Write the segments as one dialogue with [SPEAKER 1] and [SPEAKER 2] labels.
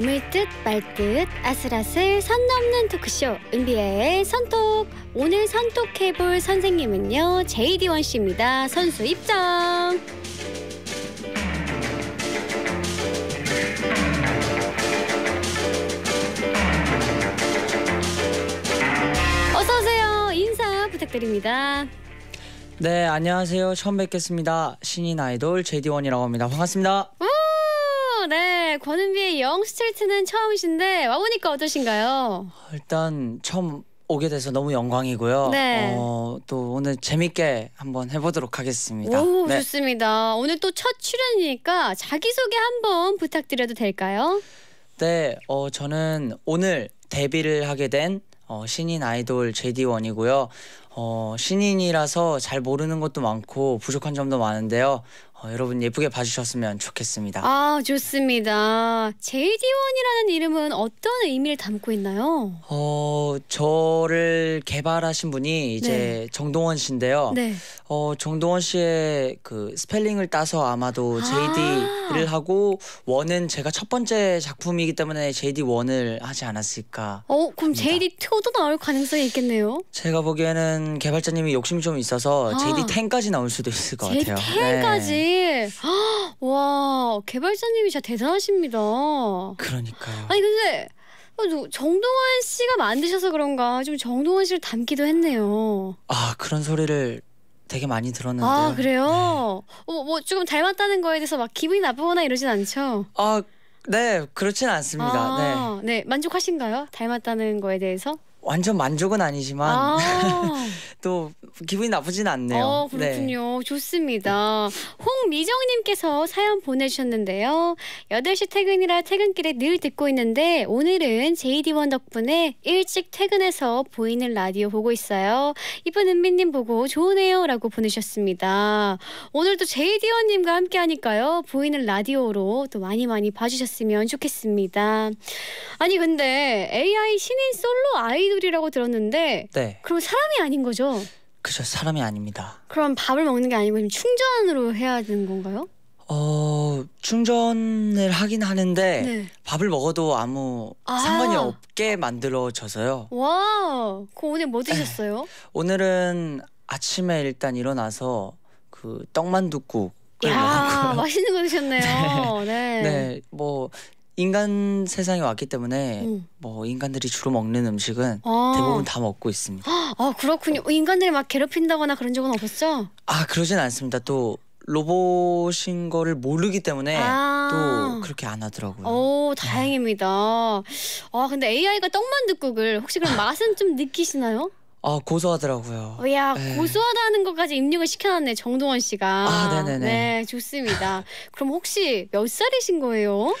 [SPEAKER 1] 넘을 듯말듯 아슬아슬 선 넘는 토크쇼 은비의 선톡 오늘 선톡해볼 선생님은요 제이디원 씨입니다 선수 입장 어서 오세요 인사 부탁드립니다
[SPEAKER 2] 네 안녕하세요 처음 뵙겠습니다 신인 아이돌 제이디원이라고 합니다 반갑습니다
[SPEAKER 1] 음, 네, 권은비의 영 스트리트는 처음이신데 와보니까 어떠신가요?
[SPEAKER 2] 일단 처음 오게 돼서 너무 영광이고요. 네. 어, 또 오늘 재밌게 한번 해보도록 하겠습니다. 오, 네.
[SPEAKER 1] 좋습니다. 오늘 또 첫 출연이니까 자기소개 한번 부탁드려도 될까요?
[SPEAKER 2] 네, 어, 저는 오늘 데뷔를 하게 된 어, 신인 아이돌 JD1이고요. 어, 신인이라서 잘 모르는 것도 많고 부족한 점도 많은데요. 어, 여러분 예쁘게 봐주셨으면 좋겠습니다.
[SPEAKER 1] 아 좋습니다. JD1이라는 이름은 어떤 의미를 담고 있나요?
[SPEAKER 2] 어 저를 개발하신 분이 이제 네. 정동원 씨인데요. 네. 어 정동원 씨의 그 스펠링을 따서 아마도 JD를 아. 하고 원은 제가 첫 번째 작품이기 때문에 JD1을 하지 않았을까.
[SPEAKER 1] 어 그럼 JD2도 나올 가능성이 있겠네요.
[SPEAKER 2] 제가 보기에는 개발자님이 욕심이 좀 있어서 아 JD10까지 나올 수도 있을 것 JD10까지? 같아요. JD10까지. 네.
[SPEAKER 1] 매일. 헉, 와 개발자님이 진 대단하십니다. 그러니까요. 아니 근데 어, 정동원 씨가 만드셔서 그런가 좀 정동원 씨를 닮기도 했네요.
[SPEAKER 2] 아 그런 소리를 되게 많이 들었는데. 아
[SPEAKER 1] 그래요? 네. 어, 뭐 조금 닮았다는 거에 대해서 막 기분이 나쁘거나 이러진 않죠?
[SPEAKER 2] 아 네, 그렇진 않습니다. 아,
[SPEAKER 1] 네. 네, 만족하신가요? 닮았다는 거에 대해서?
[SPEAKER 2] 완전 만족은 아니지만 아또 기분이 나쁘진 않네요. 어, 그렇군요.
[SPEAKER 1] 네. 좋습니다. 홍미정님께서 사연 보내주셨는데요. 8시 퇴근이라 퇴근길에 늘 듣고 있는데 오늘은 j d 원 덕분에 일찍 퇴근해서 보이는 라디오 보고 있어요. 이쁜 은미님 보고 좋으네요 라고 보내셨습니다. 오늘도 j d 원님과 함께 하니까요. 보이는 라디오로 또 많이 많이 봐주셨으면 좋겠습니다. 아니 근데 AI 신인 솔로 아이돌 동물이라고 들었는데 네. 그럼 사람이 아닌 거죠?
[SPEAKER 2] 그죠 사람이 아닙니다. 그럼 밥을 먹는 게 아니고 충전으로 해야 되는 건가요? 어 충전을 하긴 하는데 네. 밥을 먹어도 아무 아 상관이 없게 만들어져서요.
[SPEAKER 1] 와, 그 오늘 뭐 네. 드셨어요?
[SPEAKER 2] 오늘은 아침에 일단 일어나서 그 떡만둣국
[SPEAKER 1] 야, 맛있는 거 드셨네요. 네. 네. 네.
[SPEAKER 2] 뭐 인간 세상에 왔기 때문에 음. 뭐 인간들이 주로 먹는 음식은 아. 대부분 다 먹고 있습니다.
[SPEAKER 1] 아 그렇군요. 어, 인간들이 막 괴롭힌다거나 그런 적은 없었죠?
[SPEAKER 2] 아 그러진 않습니다. 또 로봇인 거를 모르기 때문에 아. 또 그렇게 안 하더라고요.
[SPEAKER 1] 오 다행입니다. 아 근데 AI가 떡만 듣국을 혹시 그럼 맛은 좀 느끼시나요?
[SPEAKER 2] 아 고소하더라고요. 어, 야 네.
[SPEAKER 1] 고소하다는 것까지 입력을 시켜놨네 정동원 씨가. 아 네네네. 네 좋습니다. 그럼 혹시 몇 살이신
[SPEAKER 2] 거예요?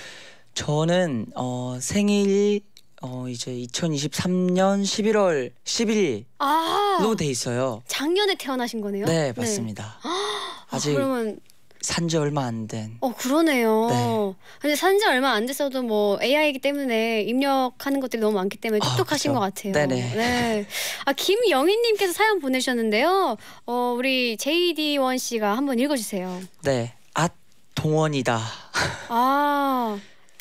[SPEAKER 2] 저는 어, 생일 어, 이제 2023년 11월 1
[SPEAKER 1] 0일로돼 있어요. 작년에 태어나신 거네요? 네, 네. 맞습니다.
[SPEAKER 2] 네. 아직 그러면 산지 얼마 안 된.
[SPEAKER 1] 어 그러네요. 네. 근데 산지 얼마 안 됐어도 뭐 AI이기 때문에 입력하는 것들이 너무 많기 때문에 아, 똑똑하신 아, 것 같아요. 네네. 네. 아 김영희님께서 사연 보내셨는데요어 우리 JD 원 씨가 한번 읽어주세요.
[SPEAKER 2] 네. 아 동원이다.
[SPEAKER 1] 아.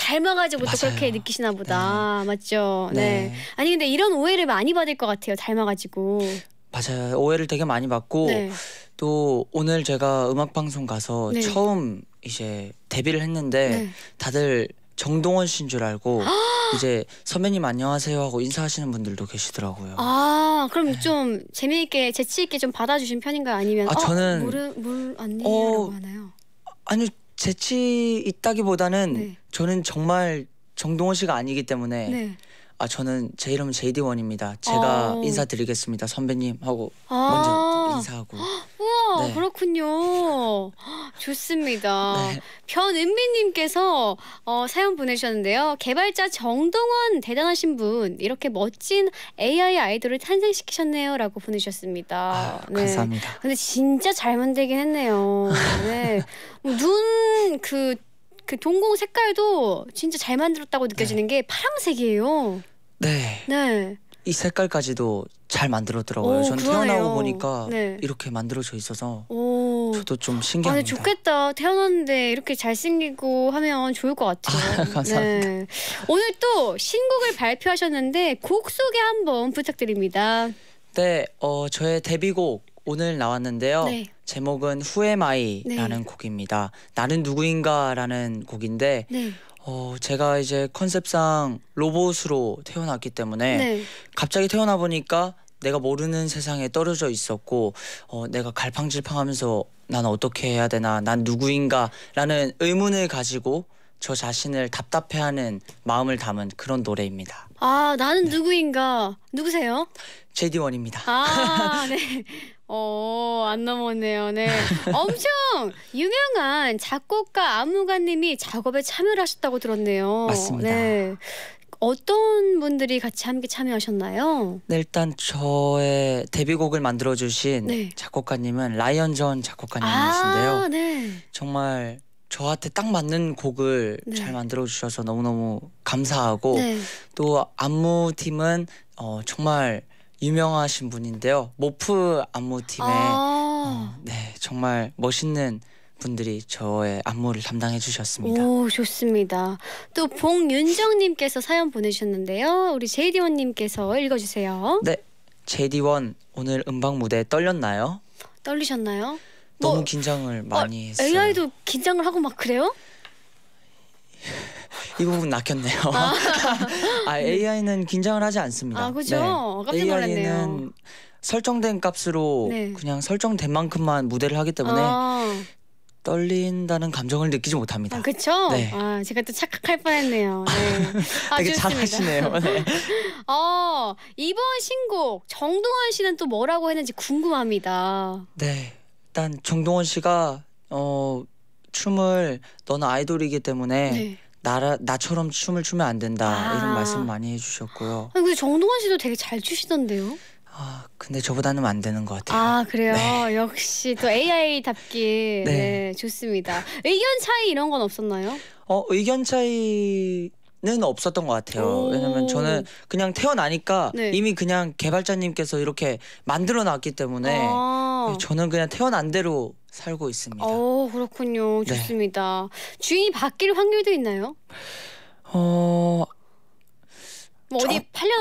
[SPEAKER 1] 닮아가지고 맞아요. 또 그렇게 느끼시나 보다. 네. 맞죠? 네. 네. 아니 근데 이런 오해를 많이 받을 것 같아요. 닮아가지고.
[SPEAKER 2] 맞아요. 오해를 되게 많이 받고 네. 또 오늘 제가 음악 방송 가서 네. 처음 이제 데뷔를 했는데 네. 다들 정동원 씨인 줄 알고 이제 선배님 안녕하세요 하고 인사하시는 분들도 계시더라고요.
[SPEAKER 1] 아 그럼 네. 좀 재미있게 재치 있게 좀 받아주신 편인가요? 아니면 아, 어, 저는 모르 모르
[SPEAKER 2] 안내라고 어, 하나요? 아니 재치 있다기보다는 네. 저는 정말 정동원 씨가 아니기 때문에 네. 아 저는 제 이름은 제이디 원입니다. 제가 아. 인사드리겠습니다, 선배님 하고
[SPEAKER 1] 아. 먼저 인사하고. 우와 네. 그렇군요. 좋습니다. 네. 변은미님께서 어, 사연 보내셨는데요 개발자 정동원 대단하신 분 이렇게 멋진 AI 아이돌을 탄생시키셨네요라고 보내셨습니다 아, 네. 감사합니다. 근데 진짜 잘 만들긴 했네요. 네. 뭐 눈그 그 동공 색깔도 진짜 잘 만들었다고 네. 느껴지는 네. 게 파랑색이에요. 네. 네.
[SPEAKER 2] 이 색깔까지도 잘 만들었더라고요. 오, 전 그러네요. 태어나고 보니까 네. 이렇게 만들어져 있어서
[SPEAKER 1] 오.
[SPEAKER 2] 저도 좀 아, 신기합니다. 아,
[SPEAKER 1] 좋겠다. 태어났는데 이렇게 잘생기고 하면 좋을 것 같아요. 아, 감사합니다. 네. 오늘 또 신곡을 발표하셨는데 곡 소개 한번 부탁드립니다.
[SPEAKER 2] 네, 어, 저의 데뷔곡 오늘 나왔는데요. 네. 제목은 Who Am I라는 네. 곡입니다. 나는 누구인가라는 곡인데 네. 어, 제가 이제 컨셉상 로봇으로 태어났기 때문에 네. 갑자기 태어나 보니까 내가 모르는 세상에 떨어져 있었고 어, 내가 갈팡질팡하면서 난 어떻게 해야 되나 난 누구인가라는 의문을 가지고 저 자신을 답답해하는 마음을 담은 그런 노래입니다.
[SPEAKER 1] 아 나는 네. 누구인가 누구세요?
[SPEAKER 2] 제디원입니다.
[SPEAKER 1] 아 네. 어, 안넘었네요 네. 엄청 유명한 작곡가 아무가님이 작업에 참여를 하셨다고 들었네요. 맞습니다. 네. 어떤 분들이 같이 함께 참여하셨나요?
[SPEAKER 2] 네, 일단 저의 데뷔곡을 만들어 주신 네. 작곡가님은 라이언 전 작곡가님이신데요. 아, 네. 정말 저한테 딱 맞는 곡을 네. 잘 만들어 주셔서 너무너무 감사하고 네. 또 안무팀은 어, 정말 유명하신 분인데요. 모프 안무팀에 아~ 어, 네 정말 멋있는 분들이 저의 안무를 담당해 주셨습니다. 오 좋습니다.
[SPEAKER 1] 또 봉윤정님께서 사연 보내주셨는데요. 우리 제이디원님께서 읽어주세요.
[SPEAKER 2] 네, 제이디원 오늘 음방 무대 떨렸나요?
[SPEAKER 1] 떨리셨나요?
[SPEAKER 2] 너무 뭐, 긴장을 어, 많이 어, 했어요.
[SPEAKER 1] AI도 긴장을 하고 막 그래요?
[SPEAKER 2] 이 부분 낚였네요. 아, 아 AI는 긴장을 하지 않습니다. 아그죠 네. AI는 설정된 값으로 네. 그냥 설정된 만큼만 무대를 하기 때문에 아. 떨린다는 감정을 느끼지 못합니다. 아,
[SPEAKER 1] 그렇죠. 네. 아, 제가 또 착각할 뻔했네요. 네. 아, 아, 되게 잘하시네요. 네. 어, 이번 신곡 정동원 씨는 또 뭐라고 했는지 궁금합니다.
[SPEAKER 2] 네, 일단 정동원 씨가 어, 춤을 너는 아이돌이기 때문에 네. 나라 나처럼 춤을 추면 안 된다 아. 이런 말씀 많이 해주셨고요.
[SPEAKER 1] 아니, 근데 정동환 씨도 되게 잘 추시던데요.
[SPEAKER 2] 아 근데 저보다는 안 되는 것 같아요.
[SPEAKER 1] 아 그래요. 네. 역시 또 AI답기 네. 네. 좋습니다. 의견 차이 이런 건 없었나요?
[SPEAKER 2] 어 의견 차이 는 없었던 것 같아요. 왜냐면 저는 그냥 태어나니까 네. 이미 그냥 개발자님께서 이렇게 만들어 놨기 때문에 아. 저는 그냥 태어난 대로 살고 있습니다.
[SPEAKER 1] 어, 그렇군요. 네. 좋습니다. 주인이 바뀔 확률도 있나요?
[SPEAKER 2] 어,
[SPEAKER 1] 뭐 어디 저... 팔려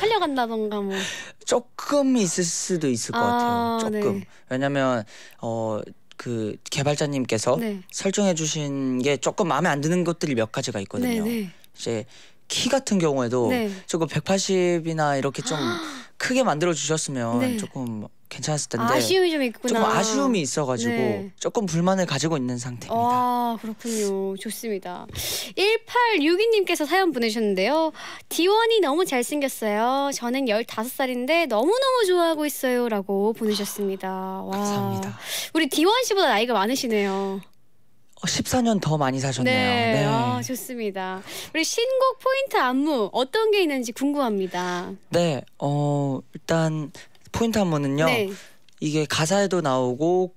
[SPEAKER 1] 팔려간다던가 뭐
[SPEAKER 2] 조금 있을 수도 있을 아, 것 같아요. 아, 네. 조금 네. 왜냐면 어. 그 개발자님께서 네. 설정해 주신 게 조금 마음에 안 드는 것들이 몇 가지가 있거든요. 네, 네. 이제 키 같은 경우에도 네. 조금 180이나 이렇게 좀 크게 만들어 주셨으면 네. 조금 괜찮았을 텐데 아, 아쉬움이 좀
[SPEAKER 1] 있구나. 조금 아쉬움이 있어가지고 네.
[SPEAKER 2] 조금 불만을 가지고 있는 상태입니다.
[SPEAKER 1] 아 그렇군요. 좋습니다. 1862님께서 사연 보내셨는데요. 디원이 너무 잘생겼어요. 저는 15살인데 너무너무 좋아하고 있어요. 라고 보내셨습니다. 와. 감사합니다. 우리 디원 씨보다 나이가 많으시네요.
[SPEAKER 2] 14년 더 많이 사셨네요. 네, 네. 아,
[SPEAKER 1] 좋습니다. 우리 신곡 포인트 안무 어떤 게 있는지 궁금합니다.
[SPEAKER 2] 네, 어, 일단 포인트 안무는요. 네. 이게 가사에도 나오고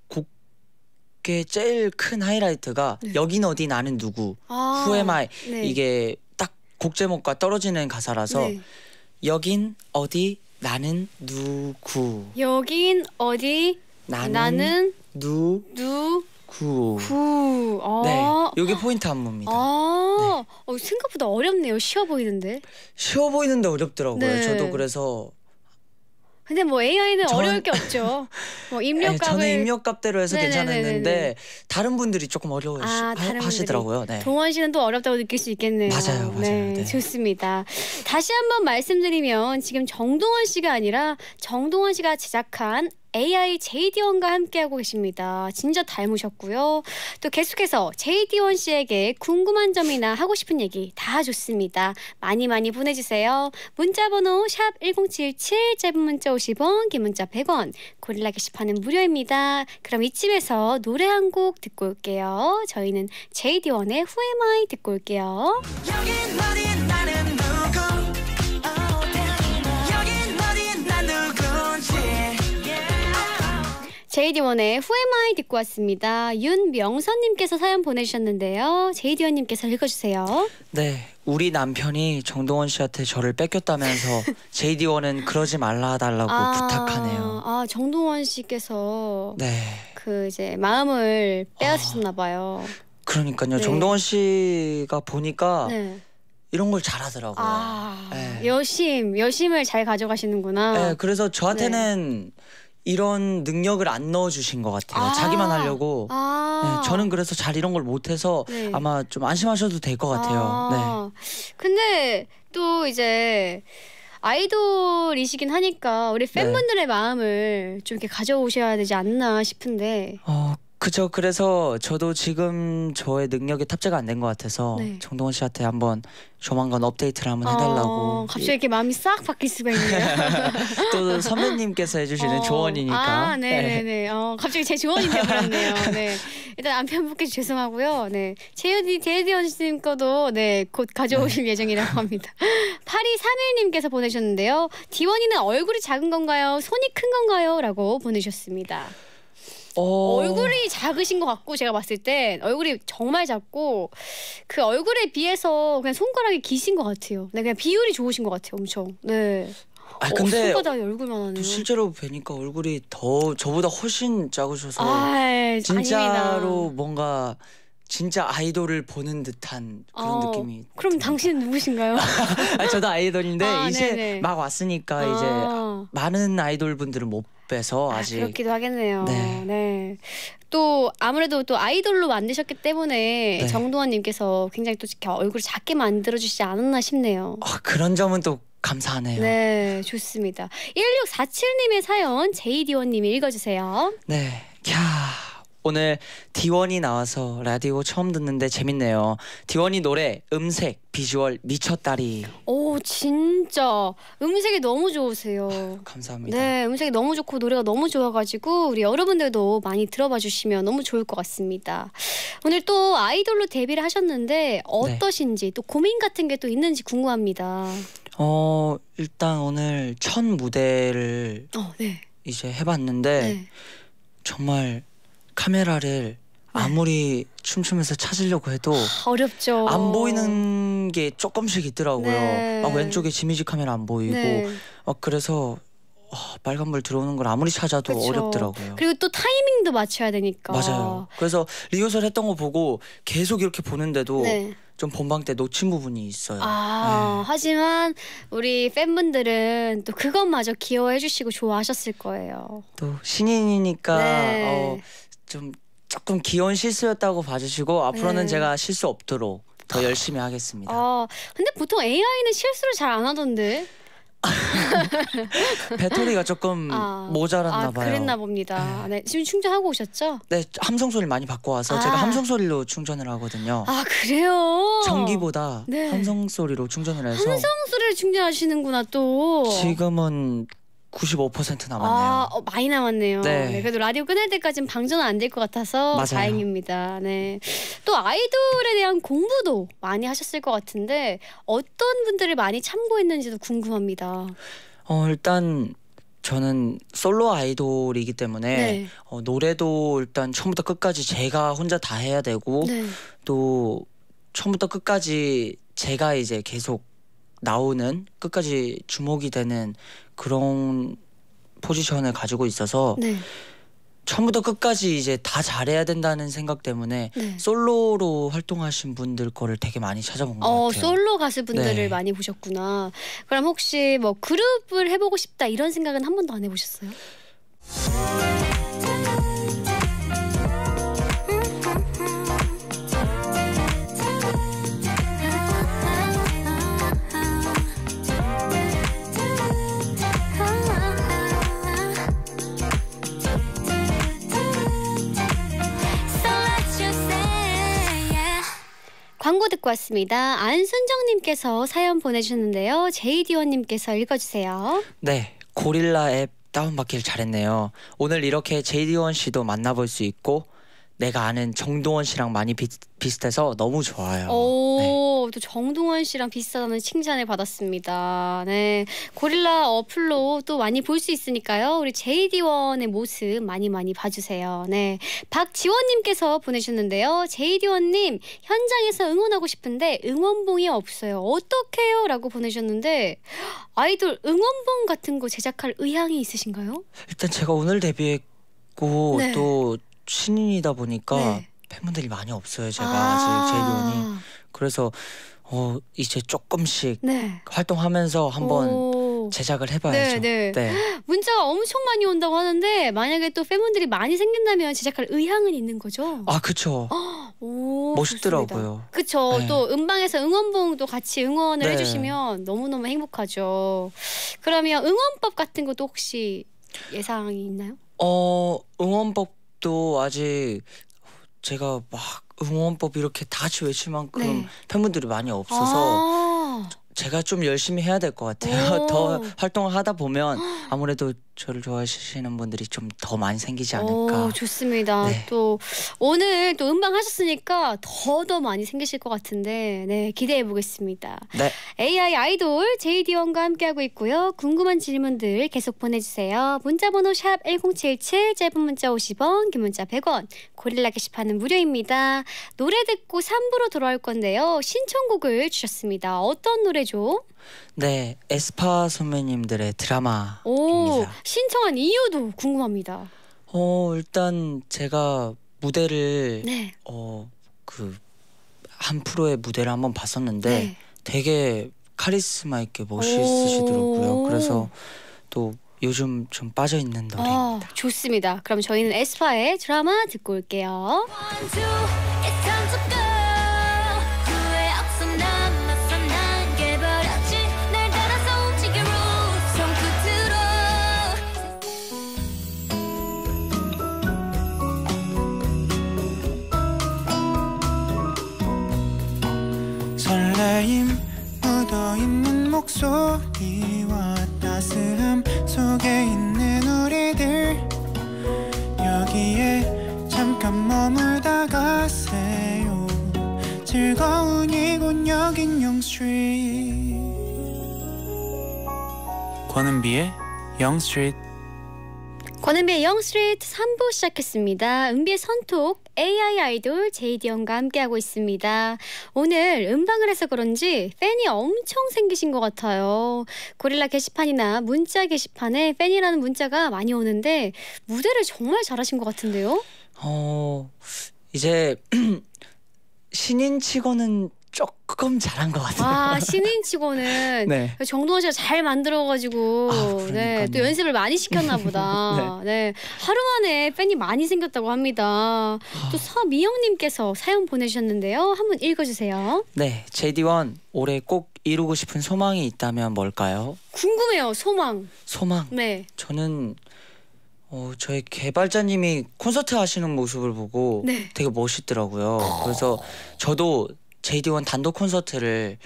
[SPEAKER 2] 곡의 제일 큰 하이라이트가 네. 여긴 어디 나는 누구 아, Who am I 네. 이게 딱 곡 제목과 떨어지는 가사라서 네. 여긴 어디 나는 누구
[SPEAKER 1] 여긴 어디
[SPEAKER 2] 나는, 나는 누, 누 구.
[SPEAKER 1] 구. 아 네,
[SPEAKER 2] 이게 포인트 안무입니다.
[SPEAKER 1] 아 네. 어, 생각보다 어렵네요. 쉬워 보이는데.
[SPEAKER 2] 쉬워 보이는데 어렵더라고요. 네. 저도 그래서.
[SPEAKER 1] 근데 뭐 AI는 전... 어려울 게 없죠. 뭐 네, 입력값을 저는
[SPEAKER 2] 입력값대로 해서 네네네네네. 괜찮았는데 다른 분들이 조금 어려워 아, 하시더라고요. 네.
[SPEAKER 1] 동원 씨는 또 어렵다고 느낄 수 있겠네요. 맞아요, 맞아요. 네, 네. 좋습니다. 다시 한번 말씀드리면 지금 정동원 씨가 아니라 정동원 씨가 제작한 AI 이디원과 함께하고 계십니다. 진짜 닮으셨고요. 또 계속해서 제이디원 씨에게 궁금한 점이나 하고 싶은 얘기 다 좋습니다. 많이 많이 보내주세요. 문자번호 샵 1077, 짧은 문자 50원, 긴 문자 100원, 고릴라 게시판은 무료입니다. 그럼 이쯤에서 노래 한 곡 듣고 올게요. 저희는 제이디원의후 h o 이 듣고 올게요. 제이디원의 Who Am I 듣고 왔습니다. 윤명선님께서 사연 보내주셨는데요. 제이디원님께서 읽어주세요.
[SPEAKER 2] 네, 우리 남편이 정동원 씨한테 저를 뺏겼다면서 제이디원은 그러지 말라 달라고 아,
[SPEAKER 1] 부탁하네요. 아 정동원 씨께서 네. 그 이제 마음을 빼앗으셨나 아, 봐요.
[SPEAKER 2] 그러니까요. 네. 정동원 씨가 보니까 네. 이런 걸 잘하더라고요.
[SPEAKER 1] 아, 여심, 네. 여심을 잘
[SPEAKER 2] 가져가시는구나. 네, 그래서 저한테는 네. 이런 능력을 안 넣어주신 것 같아요. 아 자기만 하려고. 아 네, 저는 그래서 잘 이런 걸 못해서 네. 아마 좀 안심하셔도 될 것 같아요. 아
[SPEAKER 1] 네. 근데 또 이제 아이돌이시긴 하니까 우리 네. 팬분들의 네. 마음을 좀 이렇게 가져오셔야 되지 않나 싶은데.
[SPEAKER 2] 어, 그죠. 그래서 저도 지금 저의 능력이 탑재가 안 된 것 같아서 네. 정동원 씨한테 한번 조만간 업데이트를 한번 해달라고. 어, 갑자기
[SPEAKER 1] 이렇게 마음이 싹 바뀔 수가 있네요.
[SPEAKER 2] 또 선배님께서 해주시는 어, 조언이니까. 아, 네네네. 네. 네,
[SPEAKER 1] 네. 어, 갑자기 제 조언이 되버렸네요. 어 네. 일단 남편분께 죄송하고요. 네. 제유디 제유디원 씨님 거도 네 곧 가져오실 네. 예정이라고 합니다. 파리 3일님께서 보내셨는데요. 디원이는 얼굴이 작은 건가요? 손이 큰 건가요? 라고 보내셨습니다.
[SPEAKER 2] 어. 얼굴이
[SPEAKER 1] 작으신 것 같고 제가 봤을 땐 얼굴이 정말 작고 그 얼굴에 비해서 그냥 손가락이 기신 것 같아요. 네, 그냥 비율이 좋으신 것 같아요. 엄청. 네. 아 어, 근데 어,
[SPEAKER 2] 얼굴만 하네요. 실제로 뵈니까 얼굴이 더 저보다 훨씬 작으셔서 아,
[SPEAKER 1] 진짜로 아닙니다.
[SPEAKER 2] 뭔가 진짜 아이돌을 보는 듯한 그런
[SPEAKER 1] 어, 느낌이. 그럼 당신은 누구신가요?
[SPEAKER 2] 아 저도 아이돌인데 아, 이제 네네. 막 왔으니까 아. 이제 많은 아이돌 분들은 못 빼서 아, 아직. 아, 그렇기도
[SPEAKER 1] 하겠네요. 네. 네. 또 아무래도 또 아이돌로 만드셨기 때문에 네. 정동원님께서 굉장히 또 얼굴 을 작게 만들어 주시지 않았나 싶네요. 아
[SPEAKER 2] 그런 점은 또 감사하네요.
[SPEAKER 1] 네, 좋습니다. 1647님의 사연 제이디원님이 읽어주세요.
[SPEAKER 2] 네, 캬. 오늘 디원이 나와서 라디오 처음 듣는데 재밌네요. 디원이 노래, 음색, 비주얼 미쳤다리.
[SPEAKER 1] 오 진짜 음색이 너무 좋으세요. 감사합니다. 네, 음색이 너무 좋고 노래가 너무 좋아가지고 우리 여러분들도 많이 들어봐 주시면 너무 좋을 것 같습니다. 오늘 또 아이돌로 데뷔를 하셨는데 어떠신지 네. 또 고민 같은 게 또 있는지 궁금합니다.
[SPEAKER 2] 어 일단 오늘 첫 무대를 어, 네. 이제 해봤는데 네. 정말 카메라를 네. 아무리 춤추면서 찾으려고 해도
[SPEAKER 1] 어렵죠. 안 보이는
[SPEAKER 2] 게 조금씩 있더라고요. 네. 막 왼쪽에 지미지 카메라 안 보이고 네. 막 어, 그래서 어, 빨간불 들어오는 걸 아무리 찾아도 그쵸. 어렵더라고요.
[SPEAKER 1] 그리고 또 타이밍도 맞춰야 되니까. 맞아요.
[SPEAKER 2] 그래서 리허설 했던 거 보고 계속 이렇게 보는데도 네. 좀 본방 때 놓친 부분이 있어요.
[SPEAKER 1] 아, 네. 하지만 우리 팬분들은 또 그것마저 기여해 주시고 좋아하셨을 거예요.
[SPEAKER 2] 또 신인이니까 네. 어, 좀 조금 귀여운 실수였다고 봐주시고 앞으로는 네. 제가 실수 없도록 더 열심히 하겠습니다.
[SPEAKER 1] 아 근데 보통 AI는 실수를 잘 안 하던데. 배터리가 조금 아, 모자랐나 아, 봐요. 그랬나 봅니다. 네. 네 지금 충전하고 오셨죠?
[SPEAKER 2] 네, 함성 소리를 많이 받고 와서 아. 제가 함성 소리로 충전을 하거든요.
[SPEAKER 1] 아 그래요?
[SPEAKER 2] 전기보다 네. 함성 소리로 충전을 해서. 함성
[SPEAKER 1] 소리를 충전하시는구나 또.
[SPEAKER 2] 지금은 95% 아, 남았네요.
[SPEAKER 1] 아, 많이 남았네요. 네. 네 그래도 라디오 끝날 때까지는 방전은 안 될 것 같아서 맞아요. 다행입니다. 네. 또 아이돌에 대한 공부도 많이 하셨을 것 같은데 어떤 분들을 많이 참고했는지도 궁금합니다.
[SPEAKER 2] 어, 일단 저는 솔로 아이돌이기 때문에 네. 어, 노래도 일단 처음부터 끝까지 제가 혼자 다 해야 되고 네. 또 처음부터 끝까지 제가 이제 계속 나오는 끝까지 주목이 되는 그런 포지션을 가지고 있어서 네. 처음부터 끝까지 이제 다 잘해야 된다는 생각 때문에 네. 솔로로 활동하신 분들 거를 되게 많이 찾아본 것 어, 같아요. 솔로 가수 분들을 네.
[SPEAKER 1] 많이 보셨구나. 그럼 혹시 뭐 그룹을 해보고 싶다 이런 생각은 한 번도 안 해보셨어요? 광고 듣고 왔습니다. 안순정님께서 사연 보내주셨는데요. 제이디원님께서 읽어주세요.
[SPEAKER 2] 네, 고릴라 앱 다운받길 잘했네요. 오늘 이렇게 제이디원 씨도 만나볼 수 있고 내가 아는 정동원 씨랑 많이 비, 비슷해서 너무 좋아요.
[SPEAKER 1] 오, 네. 또 정동원 씨랑 비슷하다는 칭찬을 받았습니다. 네. 고릴라 어플로 또 많이 볼 수 있으니까요. 우리 JD1의 모습 많이 많이 봐주세요. 네. 박지원님께서 보내주셨는데요. JD1님, 현장에서 응원하고 싶은데 응원봉이 없어요. 어떡해요? 라고 보내주셨는데 아이돌 응원봉 같은 거 제작할 의향이 있으신가요?
[SPEAKER 2] 일단 제가 오늘 데뷔했고 네. 또 신인이다 보니까 네. 팬분들이 많이 없어요 제가 아아제 돈이 그래서 어 이제 조금씩 네. 활동하면서 한번 제작을 해봐야죠. 네, 네, 네.
[SPEAKER 1] 문자가 엄청 많이 온다고 하는데 만약에 또 팬분들이 많이 생긴다면 제작할 의향은 있는 거죠? 아 그렇죠. 멋있더라고요. 그렇죠. 또 음방에서 응원봉도 같이 응원을 네. 해주시면 너무 너무 행복하죠. 그러면 응원법 같은 것도 혹시 예상이 있나요?
[SPEAKER 2] 어 응원법 아직도 아직 제가 막 응원법 이렇게 다 같이 외칠 만큼 네. 팬분들이 많이 없어서 아 제가 좀 열심히 해야 될 것 같아요. 더 활동을 하다 보면 아무래도 저를 좋아하시는 분들이 좀 더 많이 생기지 않을까. 오, 좋습니다.
[SPEAKER 1] 네. 또 오늘 또 음방 하셨으니까 더 더 많이 생기실 것 같은데 네 기대해 보겠습니다. 네. AI 아이돌 JD1과 함께하고 있고요. 궁금한 질문들 계속 보내주세요. 문자번호 샵 #1077 짧은 문자 50원, 긴 문자 100원. 고릴라 게시판은 무료입니다. 노래 듣고 3부로 돌아올 건데요. 신청곡을 주셨습니다. 어떤 노래 노래죠?
[SPEAKER 2] 네, 에스파 선배님들의 드라마입니다.
[SPEAKER 1] 오, 신청한 이유도 궁금합니다.
[SPEAKER 2] 어, 일단 제가 무대를 네. 어, 그 한 프로의 무대를 한번 봤었는데 네. 되게 카리스마 있게 멋있으시더라고요. 그래서 또 요즘 좀 빠져 있는 아,
[SPEAKER 1] 노래입니다. 아, 좋습니다. 그럼 저희는 에스파의 드라마 듣고 올게요. One,
[SPEAKER 2] two, 목소리와 따스함 속에 있는 우리들 여기에 잠깐 머물다가 세요 즐거운 이곳 여긴 영스트리 권은비의 영스트리
[SPEAKER 1] 권은비의 영스트리트 3부 시작했습니다. 은비의 선톡 AI 아이돌 제이디언과 함께하고 있습니다. 오늘 음방을 해서 그런지 팬이 엄청 생기신 것 같아요. 고릴라 게시판이나 문자 게시판에 팬이라는 문자가 많이 오는데 무대를 정말 잘하신 것 같은데요?
[SPEAKER 2] 어 이제 신인 치고는 조금 잘한 것 같아요. 아
[SPEAKER 1] 신인치고는 네. 정동원 씨가 잘 만들어가지고 아, 네또 연습을 많이 시켰나 보다. 네. 네. 하루 만에 팬이 많이 생겼다고 합니다. 아. 또 서미영님께서 사연 보내셨는데요 한번 읽어주세요.
[SPEAKER 2] 네, 제디원 올해 꼭 이루고 싶은 소망이 있다면 뭘까요?
[SPEAKER 1] 궁금해요. 소망. 소망. 네.
[SPEAKER 2] 저는 어, 저희 개발자님이 콘서트 하시는 모습을 보고 네. 되게 멋있더라고요. 어. 그래서 저도 JD1 단독 콘서트를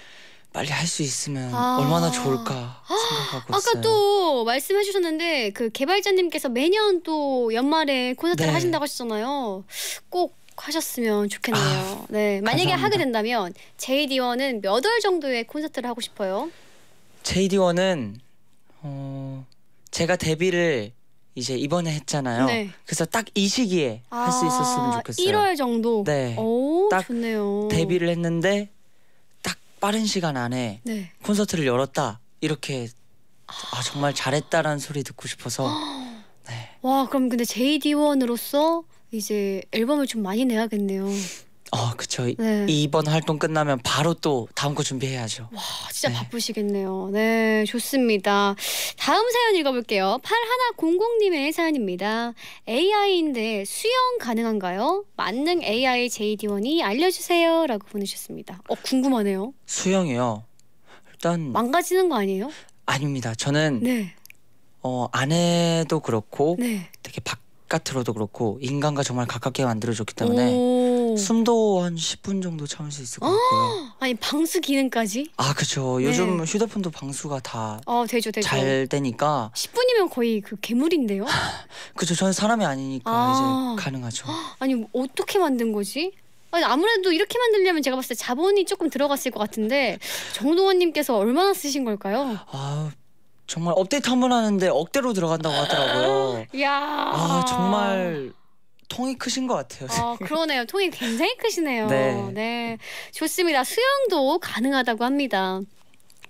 [SPEAKER 2] 빨리 할 수 있으면 아 얼마나 좋을까 아,
[SPEAKER 1] 생각하고 아까 있어요. 아까 또 말씀해 주셨는데 그 개발자님께서 매년 또 연말에 콘서트를 네. 하신다고 하셨잖아요. 꼭 하셨으면 좋겠네요. 아, 네, 만약에 감사합니다. 하게 된다면 JD1은 몇 월 정도의 콘서트를 하고 싶어요?
[SPEAKER 2] JD1은 어, 제가 데뷔를 이제 이번에 했잖아요. 네. 그래서 딱 이 시기에 아, 할수 있었으면 좋겠어요. 1월
[SPEAKER 1] 정도. 네. 오,
[SPEAKER 2] 딱 좋네요. 데뷔를 했는데 딱 빠른 시간 안에 네. 콘서트를 열었다 이렇게 아, 아 정말 잘했다라는 소리 듣고 싶어서.
[SPEAKER 1] 네. 와 그럼 근데 JD1으로서 이제 앨범을 좀 많이 내야겠네요.
[SPEAKER 2] 어, 그쵸. 네. 이번 활동 끝나면 바로 또 다음 거 준비해야죠. 와,
[SPEAKER 1] 진짜 네. 바쁘시겠네요. 네, 좋습니다. 다음 사연 읽어볼게요. 8100님의 사연입니다. AI인데 수영 가능한가요? 만능 AI JD1이 알려주세요. 라고 보내셨습니다. 어, 궁금하네요.
[SPEAKER 2] 수영이요? 일단.
[SPEAKER 1] 망가지는 거 아니에요?
[SPEAKER 2] 아닙니다. 저는. 네. 어, 아내도 그렇고. 네. 되게 바깥으로도 그렇고. 인간과 정말 가깝게 만들어줬기 때문에. 오. 숨도 한 10분 정도 참을 수 있을 것 아! 같고요. 아니 방수
[SPEAKER 1] 기능까지?
[SPEAKER 2] 아 그렇죠. 네. 요즘 휴대폰도 방수가 다
[SPEAKER 1] 어, 되죠, 되죠. 잘
[SPEAKER 2] 되니까
[SPEAKER 1] 10분이면 거의 그 괴물인데요.
[SPEAKER 2] 그렇죠. 저는 사람이 아니니까 아. 이제 가능하죠.
[SPEAKER 1] 아니 어떻게 만든 거지? 아니, 아무래도 이렇게 만들려면 제가 봤을 때 자본이 조금 들어갔을 것 같은데 정동원님께서 얼마나 쓰신 걸까요? 아
[SPEAKER 2] 정말 업데이트 한 번 하는데 억대로 들어간다고 하더라고요.
[SPEAKER 1] 야. 아
[SPEAKER 2] 정말 통이 크신 것 같아요. 어,
[SPEAKER 1] 그러네요. 통이 굉장히 크시네요. 네. 네. 좋습니다. 수영도 가능하다고 합니다.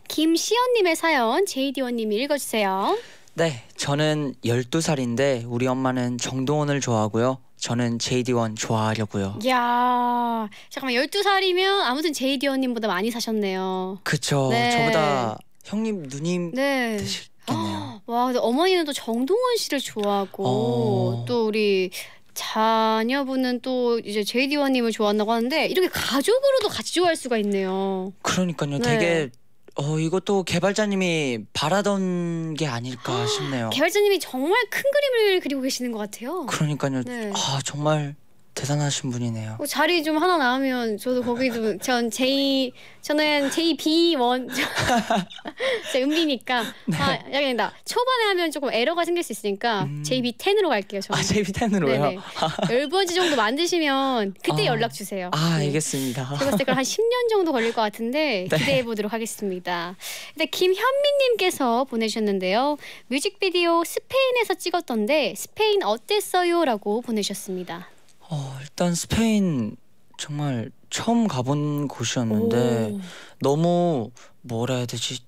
[SPEAKER 1] 김시연님의 사연 제이디원님이 읽어주세요.
[SPEAKER 2] 네, 저는 12살인데 우리 엄마는 정동원을 좋아하고요. 저는 JD1 좋아하려고요.
[SPEAKER 1] 야, 잠깐만 12살이면 아무튼 JD1 님보다 많이 사셨네요. 그쵸 네. 저보다
[SPEAKER 2] 형님 누님
[SPEAKER 1] 네. 되실 아, 와, 근데 어머니는 또 정동원 씨를 좋아하고 어... 또 우리 자녀분은 또 이제 제이1원님을 좋아한다고 하는데 이렇게 가족으로도 같이 좋아할 수가 있네요.
[SPEAKER 2] 그러니까요. 네. 되게 어 이것도 개발자님이 바라던 게 아닐까 아, 싶네요.
[SPEAKER 1] 개발자님이 정말 큰 그림을 그리고 계시는 것 같아요.
[SPEAKER 2] 그러니까요. 네. 아 정말 대단하신 분이네요.
[SPEAKER 1] 어, 자리 좀 하나 나오면 저도 거기 좀전 J 저는 JB 원제 은비니까 네. 아 약간 나 초반에 하면 조금 에러가 생길 수 있으니까 음. JB 10으로 갈게요. 저는. 아 JB
[SPEAKER 2] 10으로요?
[SPEAKER 1] 열번지 정도 만드시면 그때 아. 연락 주세요. 아 네.
[SPEAKER 2] 알겠습니다. 제가 봤을
[SPEAKER 1] 한 10년 정도 걸릴 것 같은데 네. 기대해 보도록 하겠습니다. 일단 김현민님께서 보내셨는데요 뮤직비디오 스페인에서 찍었던데 스페인 어땠어요?라고 보내셨습니다.
[SPEAKER 2] 어, 일단 스페인 정말 처음 가본 곳이었는데 오. 너무 뭐라 해야 되지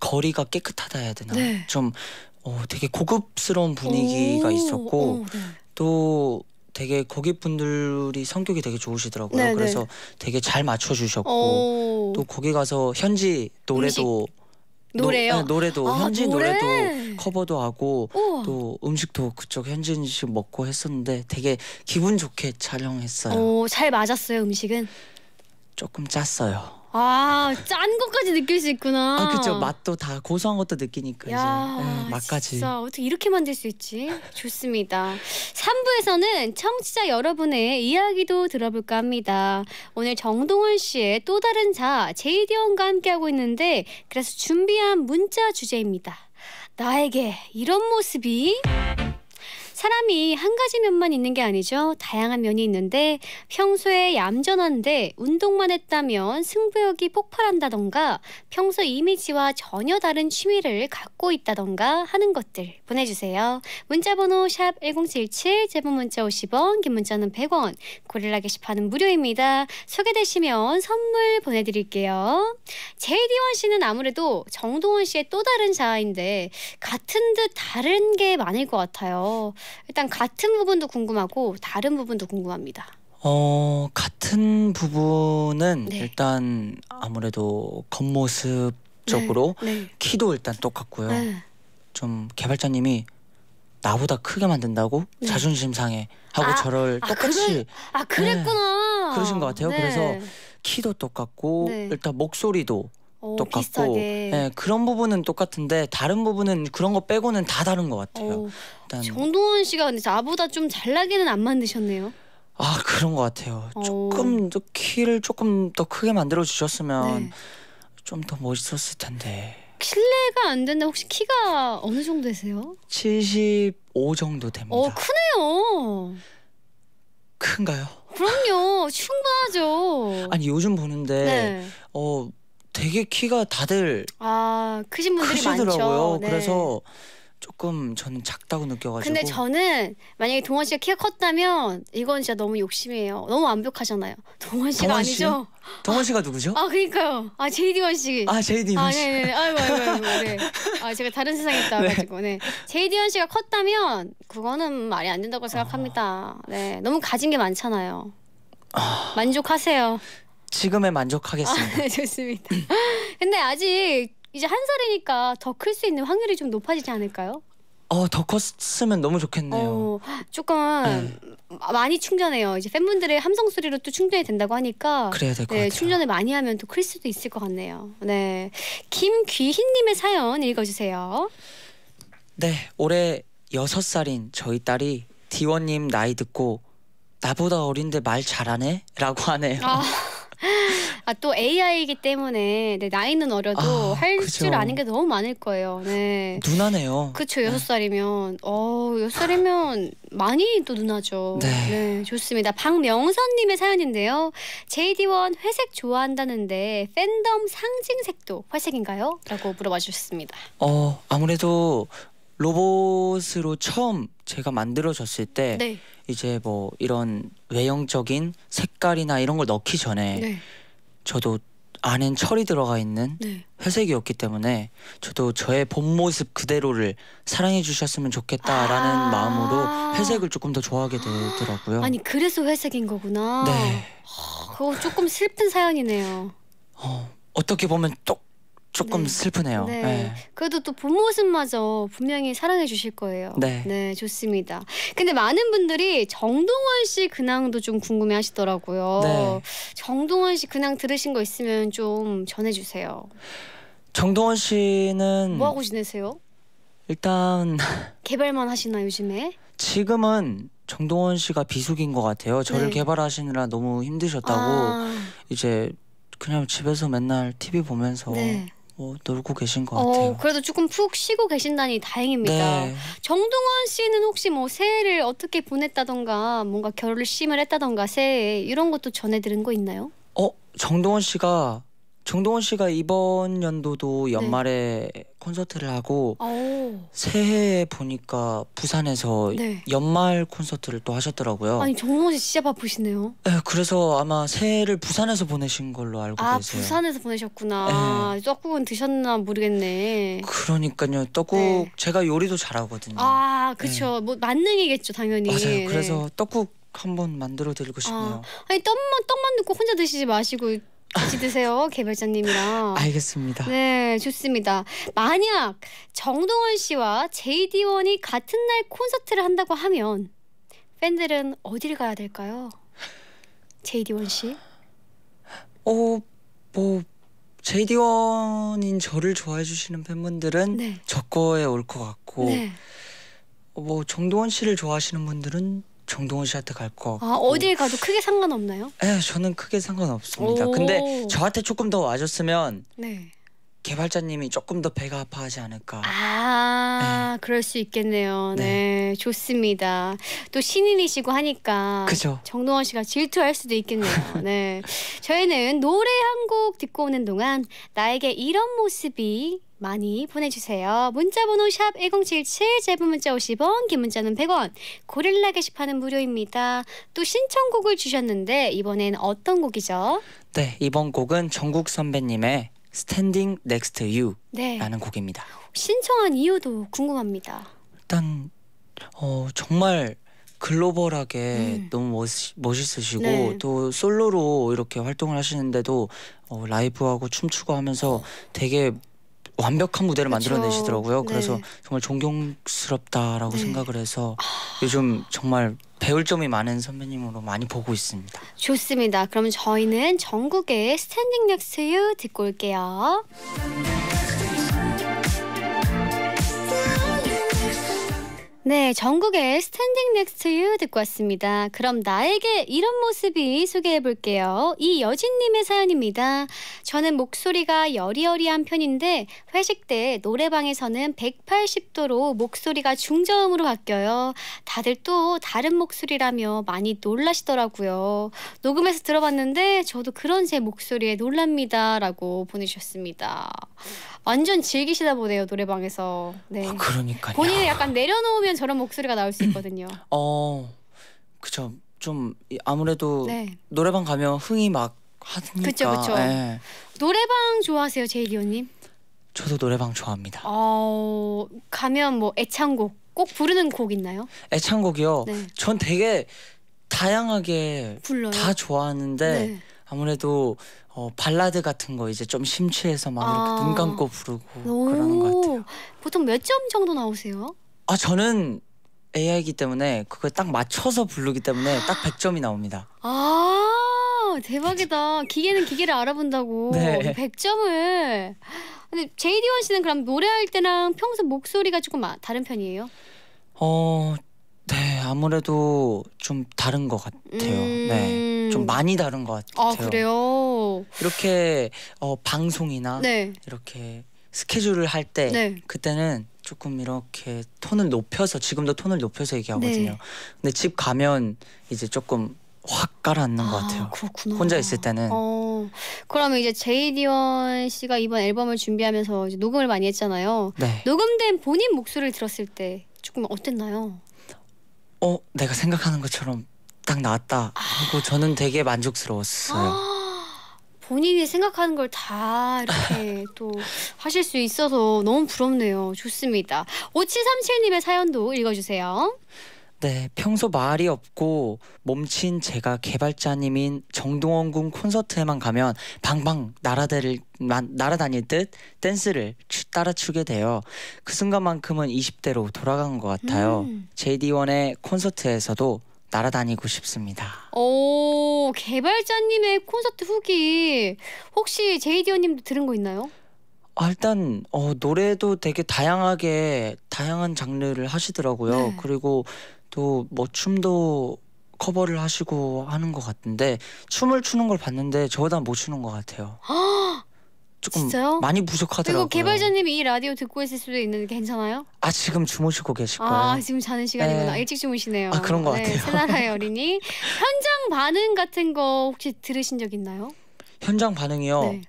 [SPEAKER 2] 거리가 깨끗하다 해야 되나 네. 좀 어, 되게 고급스러운 분위기가 오. 있었고 오, 네. 또 되게 거기 분들이 성격이 되게 좋으시더라고요. 네, 네. 그래서 되게 잘 맞춰주셨고 또 거기 가서 현지 노래도 음식.
[SPEAKER 1] 노래요? 노, 네, 아, 노래도 아, 현지 노래? 도
[SPEAKER 2] 커버도 하고 우와. 또 음식도 그쪽 현지 음식 먹고 했었는데 되게 기분 좋게 촬영했어요. 오,
[SPEAKER 1] 잘 맞았어요 음식은?
[SPEAKER 2] 조금 짰어요.
[SPEAKER 1] 아, 짠 것까지 느낄 수 있구나. 아, 그쵸.
[SPEAKER 2] 맛도 다 고소한 것도 느끼니까
[SPEAKER 1] 야, 이제 예, 네, 맛까지. 진짜 어떻게 이렇게 만들 수 있지? 좋습니다. 3부에서는 청취자 여러분의 이야기도 들어볼까 합니다. 오늘 정동원 씨의 또 다른 자, 제이디언과 함께하고 있는데 그래서 준비한 문자 주제입니다. 나에게 이런 모습이 사람이 한 가지 면만 있는 게 아니죠. 다양한 면이 있는데 평소에 얌전한데 운동만 했다면 승부욕이 폭발한다던가 평소 이미지와 전혀 다른 취미를 갖고 있다던가 하는 것들 보내주세요. 문자번호 샵 1077, 제보 문자 50원, 긴 문자는 100원, 고릴라 게시판은 무료입니다. 소개되시면 선물 보내드릴게요. 제이디원 씨는 아무래도 정동원 씨의 또 다른 자아인데 같은 듯 다른 게 많을 것 같아요. 일단 같은 부분도 궁금하고 다른 부분도 궁금합니다.
[SPEAKER 2] 어 같은 부분은 네. 일단 아무래도 겉모습 적으로 네, 네. 키도 일단 똑같고요. 네. 좀 개발자님이 나보다 크게 만든다고 네. 자존심 상해 하고 아, 저를 아, 똑같이 아, 그랬, 아 그랬구나 그러신 것 같아요. 그래서 키도 똑같고 일단 목소리도 오, 어, 똑같고 비슷하게. 예, 그런 부분은 똑같은데 다른 부분은 그런 거 빼고는 다 다른 것 같아요. 오, 어, 일단
[SPEAKER 1] 정동원 씨가 근데 나보다 좀 잘나게는 안 만드셨네요.
[SPEAKER 2] 아 그런 것 같아요. 오. 어. 조금 더 키를 조금 더 크게 만들어 주셨으면 네. 좀더 멋있었을 텐데.
[SPEAKER 1] 실례가 안 된다. 혹시 키가 어느 정도 되세요?
[SPEAKER 2] 75 정도 됩니다.
[SPEAKER 1] 어 크네요. 큰가요? 그럼요 충분하죠.
[SPEAKER 2] 아니 요즘 보는데 네. 어. 되게 키가 다들
[SPEAKER 1] 아 크신 분들이 크시더라고요. 네. 그래서
[SPEAKER 2] 조금 저는 작다고 느껴가지고. 근데
[SPEAKER 1] 저는 만약에 동원 씨가 키가 컸다면 이건 진짜 너무 욕심이에요. 너무 완벽하잖아요. 동원 씨가 동원 아니죠?
[SPEAKER 2] 동원 씨가 누구죠? 아
[SPEAKER 1] 그러니까요. 아 제이디원 씨. 아 제이디원 아, 씨. 아 네, 네네. 아이고 아이고 아이고. 네. 아 제가 다른 세상에 있다가지고 네. 네. 제이디원 씨가 컸다면 그거는 말이 안 된다고 생각합니다. 아. 네. 너무 가진 게 많잖아요.
[SPEAKER 2] 아. 만족하세요. 지금에 아, 만족하겠습니다.
[SPEAKER 1] 아, 좋습니다. 근데 아직 이제 한 살이니까 더 클 수 있는 확률이 좀 높아지지 않을까요?
[SPEAKER 2] 어, 더 컸으면 너무 좋겠네요. 어, 조금 네.
[SPEAKER 1] 많이 충전해요. 이제 팬분들의 함성 소리로 또 충전이 된다고 하니까 그래야 될것 네, 같아요. 충전을 많이 하면 또 클 수도 있을 것 같네요. 네, 김귀희님의 사연 읽어주세요.
[SPEAKER 2] 네, 올해 여섯 살인 저희 딸이 디원님 나이 듣고 나보다 어린데 말 잘하네? 라고 하네요. 아.
[SPEAKER 1] 아, 또 AI이기 때문에 네, 나이는 어려도 아, 할줄 아는 게 너무 많을 거예요. 네.
[SPEAKER 2] 누나네요.
[SPEAKER 1] 그쵸, 네. 여섯 살이면. 어, 여섯 살이면 많이 또 누나죠. 네. 네 좋습니다. 박명선님의 사연인데요. JD1 회색 좋아한다는데 팬덤 상징색도 회색인가요? 라고 물어봐 주셨습니다.
[SPEAKER 2] 어, 아무래도 로봇으로 처음 제가 만들어졌을 때 네. 이제 뭐 이런 외형적인 색깔이나 이런 걸 넣기 전에 네. 저도 안엔 철이 들어가 있는 네. 회색이었기 때문에 저도 저의 본 모습 그대로를 사랑해 주셨으면 좋겠다라는 아 마음으로 회색을 조금 더 좋아하게 되더라고요.
[SPEAKER 1] 아니 그래서 회색인 거구나. 네. 그거 조금 슬픈 사연이네요.
[SPEAKER 2] 어, 어떻게 보면 똑 조금 네. 슬프네요. 네. 네.
[SPEAKER 1] 그래도 또 본 모습마저 분명히 사랑해 주실 거예요. 네. 네, 좋습니다. 근데 많은 분들이 정동원 씨 근황도 좀 궁금해 하시더라고요. 네. 정동원 씨 근황 들으신 거 있으면 좀 전해 주세요.
[SPEAKER 2] 정동원 씨는 뭐
[SPEAKER 1] 하고 지내세요?
[SPEAKER 2] 일단
[SPEAKER 1] 개발만 하시나 요즘에?
[SPEAKER 2] 지금은 정동원 씨가 비속인 것 같아요. 저를 네. 개발하시느라 너무 힘드셨다고 아. 이제 그냥 집에서 맨날 TV 보면서 네. 뭐 놀고 계신 것 어, 같아요.
[SPEAKER 1] 어, 그래도 조금 푹 쉬고 계신다니 다행입니다. 네. 정동원 씨는 혹시 뭐 새해를 어떻게 보냈다던가 뭔가 결심을 했다던가 새해 이런 것도 전해 들은 거 있나요?
[SPEAKER 2] 어, 정동원 씨가 정동원 씨가 이번 연도도 연말에 네. 콘서트를 하고 오. 새해에 보니까 부산에서 네. 연말 콘서트를 또 하셨더라고요. 아니
[SPEAKER 1] 정동원 씨 진짜 바쁘시네요.
[SPEAKER 2] 네, 그래서 아마 새해를 부산에서 보내신 걸로 알고 아, 계세요. 아
[SPEAKER 1] 부산에서 보내셨구나. 네. 떡국은 드셨나 모르겠네.
[SPEAKER 2] 그러니까요. 떡국 네. 제가 요리도 잘하거든요. 아 그렇죠.
[SPEAKER 1] 뭐 만능이겠죠 당연히. 맞아요. 그래서 네.
[SPEAKER 2] 떡국 한번 만들어 드리고 싶네요.
[SPEAKER 1] 아, 아니 떡만 떡만 넣고 혼자 드시지 마시고 같이 드세요, 개발자님이랑.
[SPEAKER 2] 알겠습니다.
[SPEAKER 1] 네, 좋습니다. 만약 정동원 씨와 JD1이 같은 날 콘서트를 한다고 하면 팬들은 어디를 가야 될까요? JD1 씨?
[SPEAKER 2] 어, 뭐 JD1인 저를 좋아해 주시는 팬분들은 네. 저 거에 올 것 같고 네. 뭐 정동원 씨를 좋아하시는 분들은 정동원 씨한테 갈 거. 아
[SPEAKER 1] 어딜 가도 크게 상관없나요?
[SPEAKER 2] 에 예, 저는 크게 상관없습니다. 근데 저한테 조금 더 와줬으면 네. 개발자님이 조금 더 배가 아파하지 않을까.
[SPEAKER 1] 아, 네. 그럴 수 있겠네요. 네. 네. 좋습니다. 또 신인이시고 하니까 그죠. 정동원 씨가 질투할 수도 있겠네요. 네, 저희는 노래 한 곡 듣고 오는 동안 나에게 이런 모습이 많이 보내주세요. 문자번호 샵 1077, 짧은 문자 50원, 긴 문자는 100원, 고릴라 게시판은 무료입니다. 또 신청곡을 주셨는데 이번엔 어떤 곡이죠?
[SPEAKER 2] 네, 이번 곡은 정국 선배님의 Standing Next to You 네. 라는 곡입니다.
[SPEAKER 1] 신청한 이유도 궁금합니다.
[SPEAKER 2] 일단 어, 정말 글로벌하게 음. 너무 멋, 멋있으시고 네. 또 솔로로 이렇게 활동을 하시는데도 어, 라이브하고 춤추고 하면서 되게 완벽한 무대를 그렇 만들어내시더라고요. 그래서 네. 정말 존경스럽다라고 네. 생각을 해서 아. 요즘 정말 배울 점이 많은 선배님으로 많이 보고 있습니다.
[SPEAKER 1] 좋습니다. 그럼 저희는 전국의 스탠딩 넥스유 듣고 올게요. 네, 전국의 스탠딩 넥스트 유 듣고 왔습니다. 그럼 나에게 이런 모습이 소개해 볼게요. 이여진님의 사연입니다. 저는 목소리가 여리여리한 편인데 회식 때 노래방에서는 180도로 목소리가 중저음으로 바뀌어요. 다들 또 다른 목소리라며 많이 놀라시더라고요. 녹음해서 들어봤는데 저도 그런 제 목소리에 놀랍니다. 라고 보내주셨습니다. 완전 즐기시다 보네요 노래방에서. 네. 아,
[SPEAKER 2] 그러니까 본인을
[SPEAKER 1] 약간 내려놓으면 저런 목소리가 나올 수 있거든요.
[SPEAKER 2] 어, 그쵸. 좀 아무래도 네. 노래방 가면 흥이 막 하니까. 그쵸 그쵸. 네.
[SPEAKER 1] 노래방 좋아하세요 제이리오님?
[SPEAKER 2] 저도 노래방 좋아합니다.
[SPEAKER 1] 어, 가면 뭐 애창곡 꼭 부르는 곡 있나요?
[SPEAKER 2] 애창곡이요. 네. 전 되게 다양하게 불러요? 다 좋아하는데 네. 아무래도 어, 발라드 같은 거 이제 좀 심취해서 막아 이렇게 아. 눈 감고 부르고
[SPEAKER 1] 그러는 것 같아요. 보통 몇 점 정도 나오세요?
[SPEAKER 2] 아 저는 AI이기 때문에 그걸 딱 맞춰서 부르기 때문에 딱 100점이 나옵니다.
[SPEAKER 1] 아 대박이다. 기계는 기계를 알아본다고. 네. 100점을. 근데 제이디원 씨는 그럼 노래할 때랑 평소 목소리가 조금 아, 다른 편이에요?
[SPEAKER 2] 어 네, 아무래도 좀 다른 것 같아요. 네, 음... 네, 좀 많이 다른 것 아, 같아요. 아,
[SPEAKER 1] 그래요?
[SPEAKER 2] 이렇게 어, 방송이나 네. 이렇게 스케줄을 할때 네. 그때는 조금 이렇게 톤을 높여서 지금도 톤을 높여서 얘기하거든요. 네. 근데 집 가면 이제 조금 확 깔아앉는 아, 것 같아요. 그렇구나. 혼자 있을 때는.
[SPEAKER 1] 어, 그러면 이제 제이디원 씨가 이번 앨범을 준비하면서 녹음을 많이 했잖아요. 네. 녹음된 본인 목소리를 들었을 때 조금 어땠나요?
[SPEAKER 2] 어 내가 생각하는 것처럼 딱 나왔다 하고 저는 되게 만족스러웠어요.
[SPEAKER 1] 본인이 생각하는 걸 다 이렇게 또 하실 수 있어서 너무 부럽네요. 좋습니다. 5737님의 사연도 읽어주세요.
[SPEAKER 2] 네, 평소 말이 없고 몸친 제가 개발자님인 정동원 군 콘서트에만 가면 방방 날아다닐, 날아다닐 듯 댄스를 추, 따라 추게 돼요. 그 순간만큼은 20대로 돌아간 것 같아요. 음. JD1의 콘서트에서도 날아다니고 싶습니다.
[SPEAKER 1] 오, 개발자님의 콘서트 후기 혹시 제이디언님도 들은 거 있나요?
[SPEAKER 2] 아, 일단 어, 노래도 되게 다양하게 다양한 장르를 하시더라고요. 네. 그리고 또뭐 춤도 커버를 하시고 하는 것 같은데 춤을 추는 걸 봤는데 저보다 못 추는 것 같아요. 조금 진짜요? 많이 부족하더라고요. 그리고 개발자님이
[SPEAKER 1] 이 라디오 듣고 있을 수도 있는데 괜찮아요?
[SPEAKER 2] 아 지금 주무시고 계실 아, 거예요. 아
[SPEAKER 1] 지금 자는 시간이구나. 네. 일찍 주무시네요. 아 그런 것 네, 같아요. 새나라의 어린이 현장 반응 같은 거 혹시 들으신 적 있나요?
[SPEAKER 2] 현장 반응이요. 네.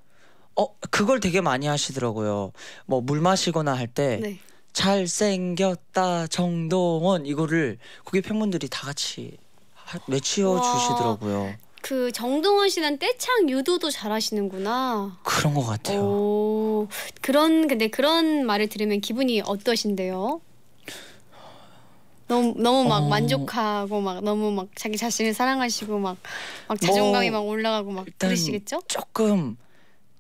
[SPEAKER 2] 어 그걸 되게 많이 하시더라고요. 뭐 물 마시거나 할때 네. 잘생겼다 정동원 이거를 고객 팬분들이 다 같이 외치어 주시더라고요.
[SPEAKER 1] 그 정동원 씨는 떼창 유도도 잘하시는구나. 그런 것 같아요. 오 그런 근데 그런 말을 들으면 기분이 어떠신데요? 너무 너무 막 어. 만족하고 막 너무 막 자기 자신을 사랑하시고 막 막 자존감이 뭐, 막 올라가고 막 그러시겠죠?
[SPEAKER 2] 조금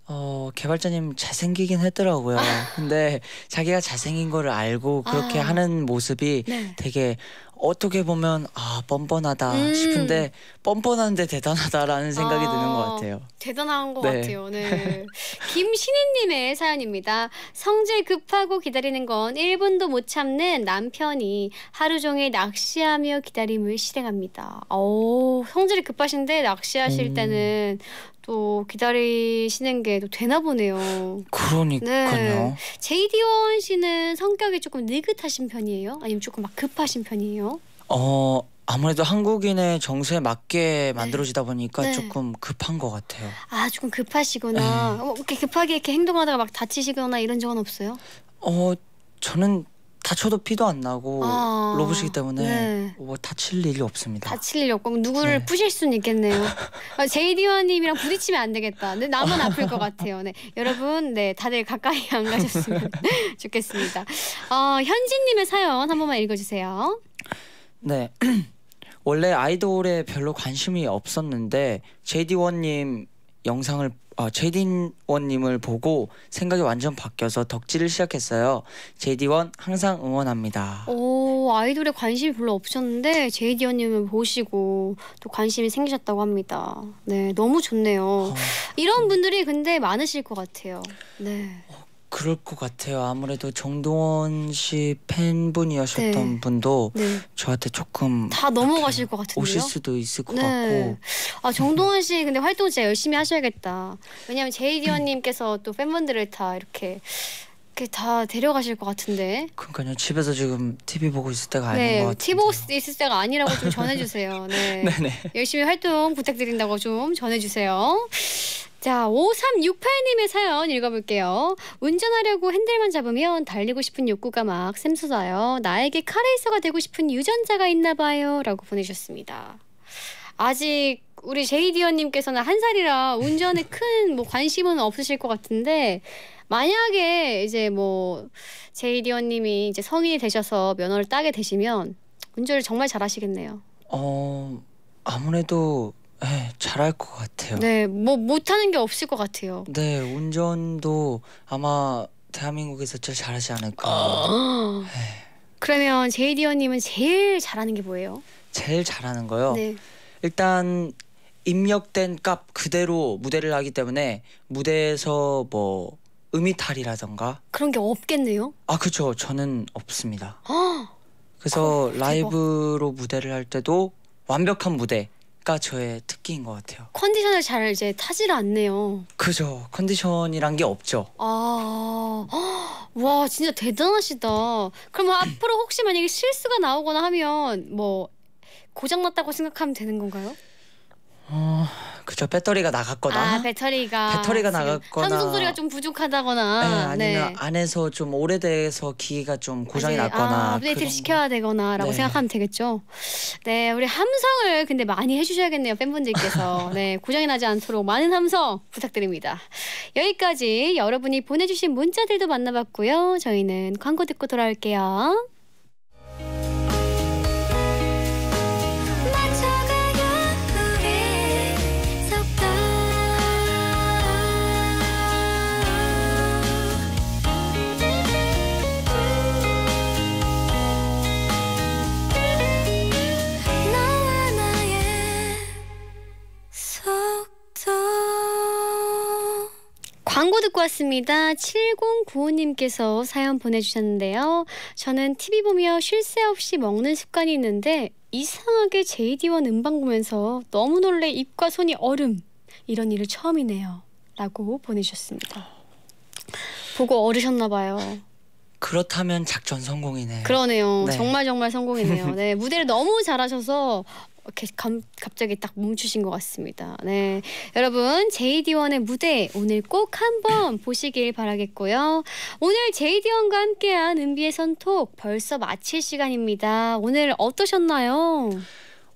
[SPEAKER 2] 어 개발자님 잘생기긴 했더라고요. 아. 근데 자기가 잘생긴 거를 알고 그렇게 아. 하는 모습이 네. 되게 어떻게 보면 아 뻔뻔하다 음. 싶은데 뻔뻔한데 대단하다라는 생각이 아, 드는 것 같아요.
[SPEAKER 1] 대단한 것 네. 같아요. 네. 김신희님의 사연입니다. 성질 급하고 기다리는 건 1분도 못 참는 남편이 하루 종일 낚시하며 기다림을 실행합니다. 오, 성질이 급하신데 낚시하실 음. 때는 또 기다리시는 게 또 되나 보네요. 그러니까요. 네. 제이디원 씨는 성격이 조금 느긋하신 편이에요? 아니면 조금 막 급하신 편이에요?
[SPEAKER 2] 어 아무래도 한국인의 정서에 맞게 만들어지다 보니까 네. 조금 급한 것 같아요.
[SPEAKER 1] 아 조금 급하시구나. 네. 어, 이렇게 급하게 이렇게 행동하다가 막 다치시거나 이런 적은 없어요?
[SPEAKER 2] 어 저는 다쳐도 피도 안 나고 아 로봇이기 때문에 네. 뭐 다칠 일이 없습니다.
[SPEAKER 1] 다칠 일 없고 누구를 네. 부실 수는 있겠네요. 아, 제이디원님이랑 부딪히면 안 되겠다. 근데 나만 아플 것 같아요. 네. 여러분, 네 다들 가까이 안 가셨으면 좋겠습니다. 어, 현진님의 사연 한 번만 읽어주세요.
[SPEAKER 2] 네. 원래 아이돌에 별로 관심이 없었는데 j d 원님 영상을 아, j d 원님을 보고 생각이 완전 바뀌어서 덕질을 시작했어요. j d 원 항상 응원합니다.
[SPEAKER 1] 오 아이돌에 관심이 별로 없었는데 j d 원님을 보시고 또 관심이 생기셨다고 합니다. 네 너무 좋네요. 어. 이런 분들이 근데 많으실 것 같아요. 네. 어,
[SPEAKER 2] 그럴 것 같아요. 아무래도 정동원 씨 팬분이셨던 네. 분도 네. 저한테 조금
[SPEAKER 1] 다 넘어가실 것 같은데요. 오실 수도
[SPEAKER 2] 있을 것 네. 같고.
[SPEAKER 1] 아 정동원 씨 근데 활동 진짜 열심히 하셔야겠다. 왜냐하면 제이디언님께서 또 팬분들을 다 이렇게 다 데려가실 것 같은데.
[SPEAKER 2] 그러니까요. 집에서 지금 TV 보고 있을 때가 아닌 네, 것 같아요.
[SPEAKER 1] t 보 있을 때가 아니라고 좀 전해주세요. 네. 네네. 열심히 활동 부탁드린다고 좀 전해주세요. 자, 5368님의 사연 읽어볼게요. 운전하려고 핸들만 잡으면 달리고 싶은 욕구가 막 샘솟아요. 나에게 카레이서가 되고 싶은 유전자가 있나 봐요. 라고 보내셨습니다 아직 우리 제이디언님께서는 한 살이라 운전에 큰 뭐 관심은 없으실 것 같은데, 만약에 이제 뭐 제이디언님이 이제 성인이 되셔서 면허를 따게 되시면 운전을 정말 잘하시겠네요.
[SPEAKER 2] 어, 아무래도 네, 잘할 것 같아요.
[SPEAKER 1] 네, 뭐 못하는 게 없을 것 같아요.
[SPEAKER 2] 네, 운전도 아마 대한민국에서 제일 잘하지 않을까. 어.
[SPEAKER 1] 네. 그러면 제이디 언님은 제일 잘하는 게 뭐예요?
[SPEAKER 2] 제일 잘하는 거요. 네. 일단 입력된 값 그대로 무대를 하기 때문에 무대에서 뭐 음이탈이라던가
[SPEAKER 1] 그런 게 없겠네요.
[SPEAKER 2] 아 그렇죠. 저는 없습니다. 아. 그래서 어, 라이브로 무대를 할 때도 완벽한 무대 가 저의 특기인 것 같아요.
[SPEAKER 1] 컨디션을 잘 이제 타질 않네요.
[SPEAKER 2] 그죠. 컨디션이란 게 없죠.
[SPEAKER 1] 아, 와 진짜 대단하시다. 그럼 앞으로 혹시 만약에 실수가 나오거나 하면 뭐 고장 났다고 생각하면 되는 건가요?
[SPEAKER 2] 어, 그죠 배터리가 나갔거나 아
[SPEAKER 1] 배터리가 배터리가
[SPEAKER 2] 나갔거나 삼성 소리가
[SPEAKER 1] 좀 부족하다거나 네, 아니면 네.
[SPEAKER 2] 안에서 좀 오래돼서 기기가 좀 고장이 아, 났거나 아, 업데이트를
[SPEAKER 1] 시켜야 되거나라고 네. 생각하면 되겠죠. 네 우리 함성을 근데 많이 해주셔야겠네요 팬분들께서 네 고장이 나지 않도록 많은 함성 부탁드립니다. 여기까지 여러분이 보내주신 문자들도 만나봤고요. 저희는 광고 듣고 돌아올게요. 광고 듣고 왔습니다. 7095님께서 사연 보내주셨는데요. 저는 TV 보며 쉴 새 없이 먹는 습관이 있는데 이상하게 JD1 음반 보면서 너무 놀래 입과 손이 얼음 이런 일을 처음이네요. 라고 보내주셨습니다. 보고 얼으셨나 봐요.
[SPEAKER 2] 그렇다면 작전 성공이네요. 그러네요. 네. 정말
[SPEAKER 1] 정말 성공이네요. 네 무대를 너무 잘하셔서 감, 갑자기 딱 멈추신 것 같습니다. 네, 여러분 JD1의 무대 오늘 꼭 한번 보시길 바라겠고요. 오늘 JD1과 함께한 은비의 선톡 벌써 마칠 시간입니다. 오늘 어떠셨나요?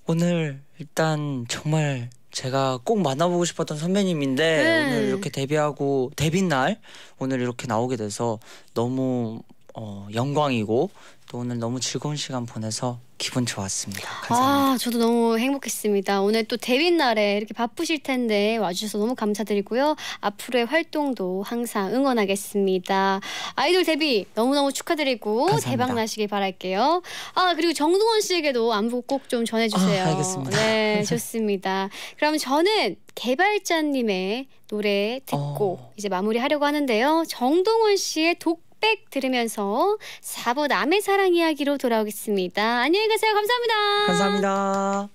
[SPEAKER 2] 오늘 일단 정말 제가 꼭 만나보고 싶었던 선배님인데 네. 오늘 이렇게 데뷔하고 데뷔 날 오늘 이렇게 나오게 돼서 너무 어, 영광이고 또 오늘 너무 즐거운 시간 보내서 기분 좋았습니다.
[SPEAKER 1] 감사합니다. 아, 저도 너무 행복했습니다. 오늘 또 데뷔 날에 이렇게 바쁘실 텐데 와주셔서 너무 감사드리고요. 앞으로의 활동도 항상 응원하겠습니다. 아이돌 데뷔 너무너무 축하드리고 감사합니다. 대박 나시길 바랄게요. 아 그리고 정동원 씨에게도 안부 꼭 좀 전해주세요. 아, 알겠습니다. 네, 좋습니다. 그럼 저는 개발자님의 노래 듣고 어... 이제 마무리하려고 하는데요. 정동원 씨의 독 빽빽 들으면서 4부 남의 사랑 이야기로 돌아오겠습니다. 안녕히 계세요. 감사합니다.
[SPEAKER 2] 감사합니다.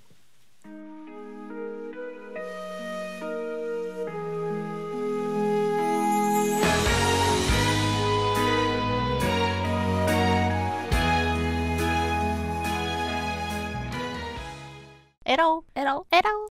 [SPEAKER 2] 에러 에러 에러